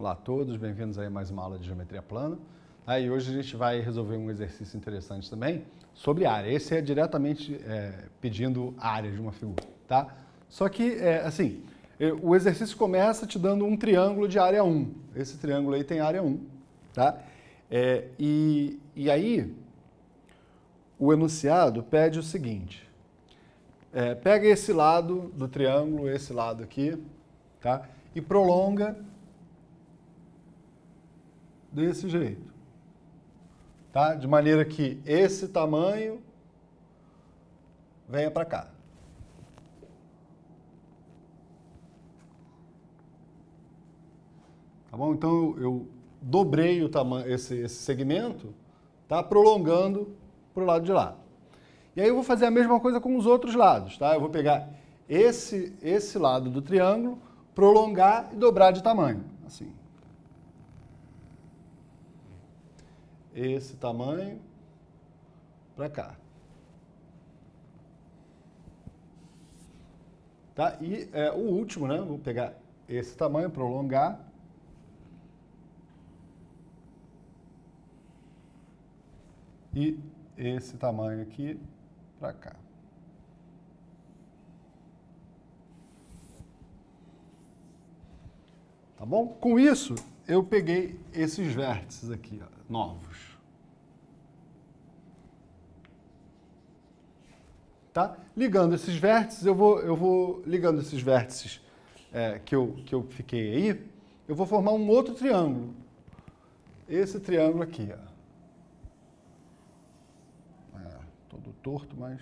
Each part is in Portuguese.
Olá a todos, bem-vindos a mais uma aula de geometria plana. Aí tá, hoje a gente vai resolver um exercício interessante também sobre área. Esse é diretamente é, pedindo área de uma figura, tá? Só que, é, assim, é, o exercício começa te dando um triângulo de área 1. Esse triângulo aí tem área 1, tá? É, e, e aí, o enunciado pede o seguinte. É, pega esse lado do triângulo, esse lado aqui, tá? E prolonga desse jeito. Tá? De maneira que esse tamanho venha para cá. Tá bom? Então eu, dobrei o tamanho, esse, esse segmento, tá? prolongando para o lado de lá. E aí eu vou fazer a mesma coisa com os outros lados. Tá? Eu vou pegar esse, esse lado do triângulo, prolongar e dobrar de tamanho. Assim. esse tamanho para cá. Tá? E é, o último, né? Vou pegar esse tamanho, prolongar. E esse tamanho aqui para cá. Tá bom? Com isso, eu peguei esses vértices aqui, ó, novos. Tá? Ligando esses vértices, eu vou, eu vou ligando esses vértices é, que, eu, que eu fiquei aí, eu vou formar um outro triângulo. Esse triângulo aqui, ó. É, todo torto, mas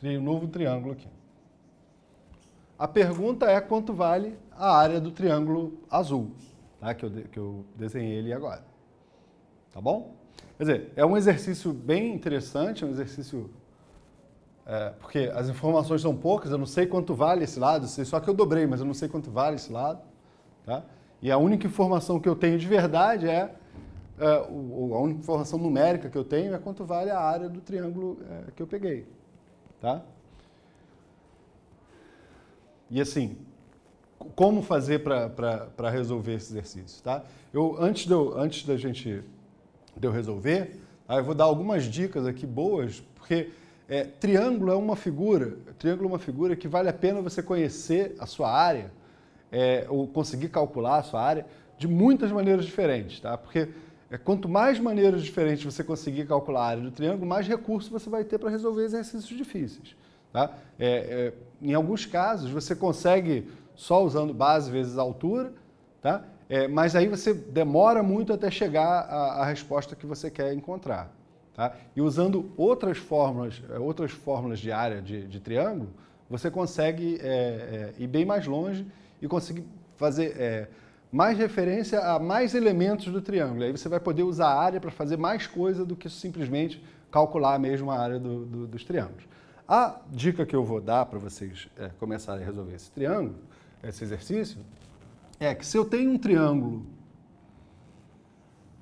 Criei um novo triângulo aqui. A pergunta é quanto vale a área do triângulo azul, tá? que, eu, que eu desenhei ele agora. Tá bom? Quer dizer, é um exercício bem interessante, é um exercício é, porque as informações são poucas, eu não sei quanto vale esse lado, sei só que eu dobrei, mas eu não sei quanto vale esse lado. Tá? E a única informação que eu tenho de verdade é, é a única informação numérica que eu tenho é quanto vale a área do triângulo é, que eu peguei. Tá? E assim, como fazer para resolver esse exercício? Tá? Eu, antes, de eu, antes da gente de eu resolver, tá? eu vou dar algumas dicas aqui boas, porque é, triângulo é uma figura, triângulo é uma figura que vale a pena você conhecer a sua área, é, ou conseguir calcular a sua área de muitas maneiras diferentes, tá? Porque é, quanto mais maneiras diferentes você conseguir calcular a área do triângulo, mais recurso você vai ter para resolver exercícios difíceis. Tá? É, é, em alguns casos, você consegue só usando base vezes altura, tá? É, mas aí você demora muito até chegar à, resposta que você quer encontrar. Tá? E usando outras fórmulas, é, outras fórmulas de área de, de triângulo, você consegue é, é, ir bem mais longe e conseguir fazer mais referência a mais elementos do triângulo. Aí você vai poder usar a área para fazer mais coisa do que simplesmente calcular mesmo a área do, do, dos triângulos. A dica que eu vou dar para vocês é, começarem a resolver esse triângulo, esse exercício, é que se eu tenho um triângulo,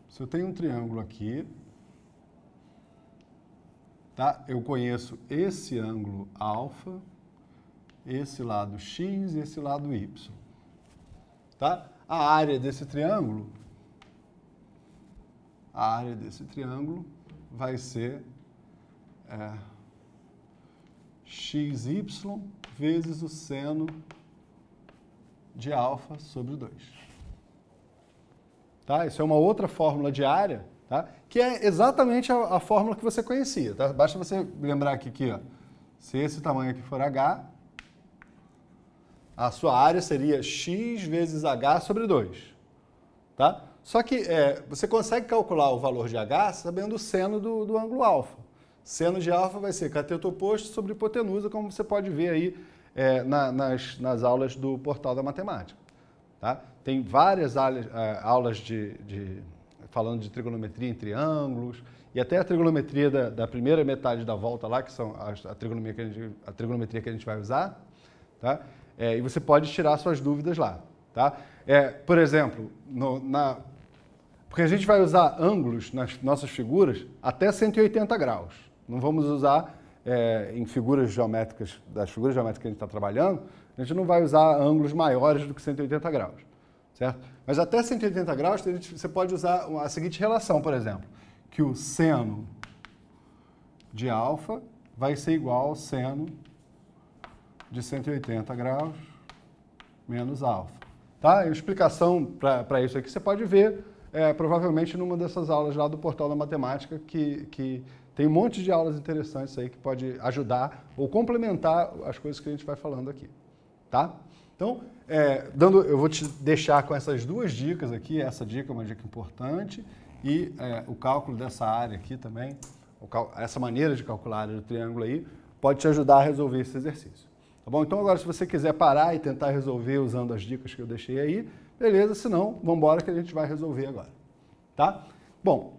se eu tenho um triângulo aqui, tá? eu conheço esse ângulo alfa, esse lado x e esse lado y. Tá? a área desse triângulo, a área desse triângulo vai ser é, xy vezes o seno de alfa sobre 2. Tá? Isso é uma outra fórmula de área, tá? que é exatamente a, a fórmula que você conhecia. Tá? Basta você lembrar aqui que ó, se esse tamanho aqui for h, a sua área seria x vezes h sobre 2. Tá? Só que é, você consegue calcular o valor de h sabendo o seno do, do ângulo alfa. Seno de alfa vai ser cateto oposto sobre hipotenusa, como você pode ver aí é, na, nas, nas aulas do Portal da Matemática. Tá? Tem várias aulas, é, aulas de, de, falando de trigonometria em triângulos, e até a trigonometria da, da, primeira metade da volta lá, que são a, a, trigonometria, que a, gente, a trigonometria que a gente vai usar. Tá? É, e você pode tirar suas dúvidas lá. Tá? É, por exemplo, no, na, porque a gente vai usar ângulos nas nossas figuras até 180 graus. Não vamos usar é, em figuras geométricas, das figuras geométricas que a gente está trabalhando, a gente não vai usar ângulos maiores do que 180 graus. Certo? Mas até 180 graus gente, você pode usar a seguinte relação, por exemplo, que o seno de alfa vai ser igual ao seno de 180 graus menos alfa. Tá? E a explicação para isso aqui você pode ver é, provavelmente numa dessas aulas lá do Portal da Matemática, que, que tem um monte de aulas interessantes aí que pode ajudar ou complementar as coisas que a gente vai falando aqui. Tá? Então, é, dando, eu vou te deixar com essas duas dicas aqui. Essa dica é uma dica importante e é, o cálculo dessa área aqui também, essa maneira de calcular a área do triângulo aí, pode te ajudar a resolver esse exercício. Tá bom? Então agora se você quiser parar e tentar resolver usando as dicas que eu deixei aí, beleza, se não, vamos embora que a gente vai resolver agora. Tá? Bom,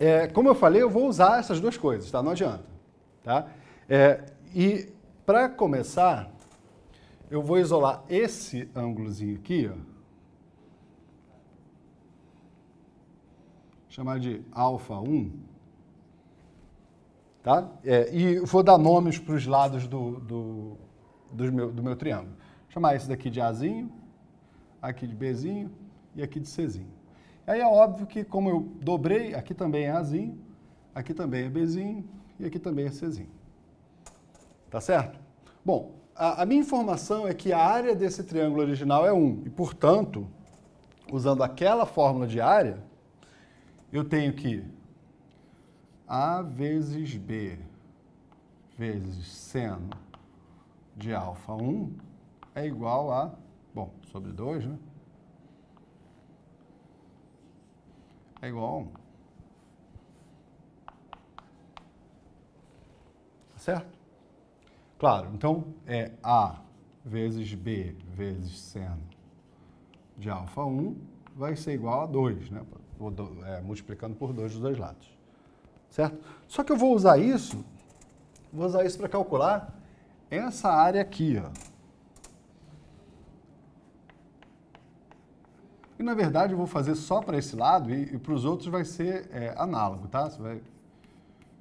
é, como eu falei, eu vou usar essas duas coisas, tá? Não adianta. Tá? É, e para começar, eu vou isolar esse ângulozinho aqui, ó. Chamar de alfa 1 tá? É, e vou dar nomes para os lados do, do, do meu, do meu triângulo. chamar esse daqui de Azinho, aqui de Bzinho e aqui de Czinho. Aí é óbvio que como eu dobrei, aqui também é Azinho, aqui também é Bzinho e aqui também é Czinho. Tá certo? Bom, a, a minha informação é que a área desse triângulo original é 1 e, portanto, usando aquela fórmula de área, eu tenho que A vezes B vezes seno de alfa 1 é igual a, bom, sobre 2, né? É igual a 1. Tá certo? Claro, então é A vezes B vezes seno de alfa 1 vai ser igual a 2, né? É, multiplicando por 2 dos dois lados. Certo? Só que eu vou usar isso, vou usar isso para calcular essa área aqui, ó. E, na verdade, eu vou fazer só para esse lado e, e para os outros vai ser é, análogo, tá? Você vai,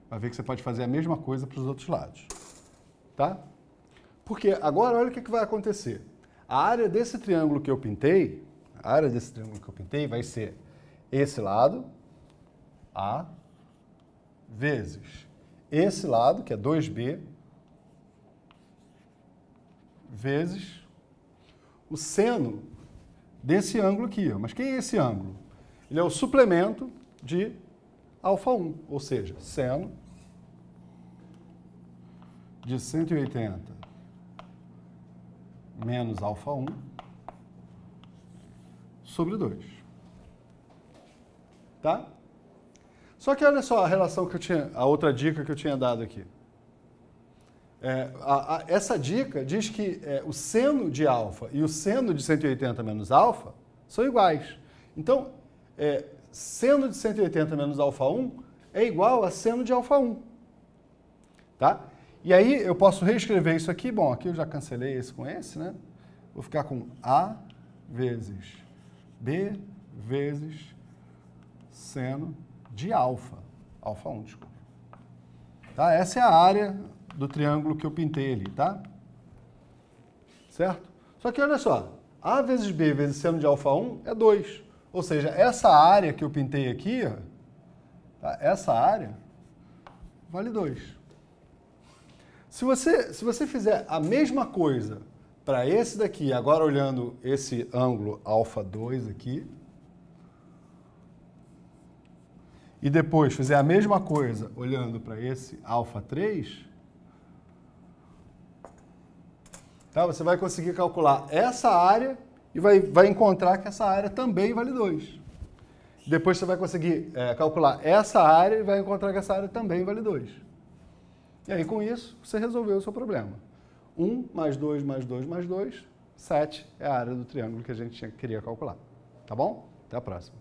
vai ver que você pode fazer a mesma coisa para os outros lados, tá? Porque agora, olha o que, que vai acontecer. A área desse triângulo que eu pintei, a área desse triângulo que eu pintei vai ser esse lado, A, vezes esse lado, que é 2B, vezes o seno desse ângulo aqui. Mas quem é esse ângulo? Ele é o suplemento de alfa 1, ou seja, seno de 180 menos alfa 1 sobre 2. Tá? Só que olha só a relação que eu tinha, a outra dica que eu tinha dado aqui. É, a, a, essa dica diz que é, o seno de alfa e o seno de 180 menos alfa são iguais. Então, é, seno de 180 menos alfa 1 é igual a seno de alfa 1. Tá? E aí eu posso reescrever isso aqui. Bom, aqui eu já cancelei esse com esse, né? Vou ficar com A vezes B vezes seno de alfa. Alfa 1, desculpa. Tá? Essa é a área do triângulo que eu pintei ali, tá? Certo? Só que olha só, A vezes B vezes seno de alfa 1 é 2. Ou seja, essa área que eu pintei aqui, tá? essa área, vale 2. Se você, se você fizer a mesma coisa para esse daqui, agora olhando esse ângulo alfa 2 aqui, e depois fizer a mesma coisa olhando para esse alfa 3, Tá? Você vai conseguir calcular essa área e vai, vai encontrar que essa área também vale 2. Depois você vai conseguir é, calcular essa área e vai encontrar que essa área também vale 2. E aí, com isso, você resolveu o seu problema. 1 um mais 2 mais 2 mais 2, 7 é a área do triângulo que a gente queria calcular. Tá bom? Até a próxima.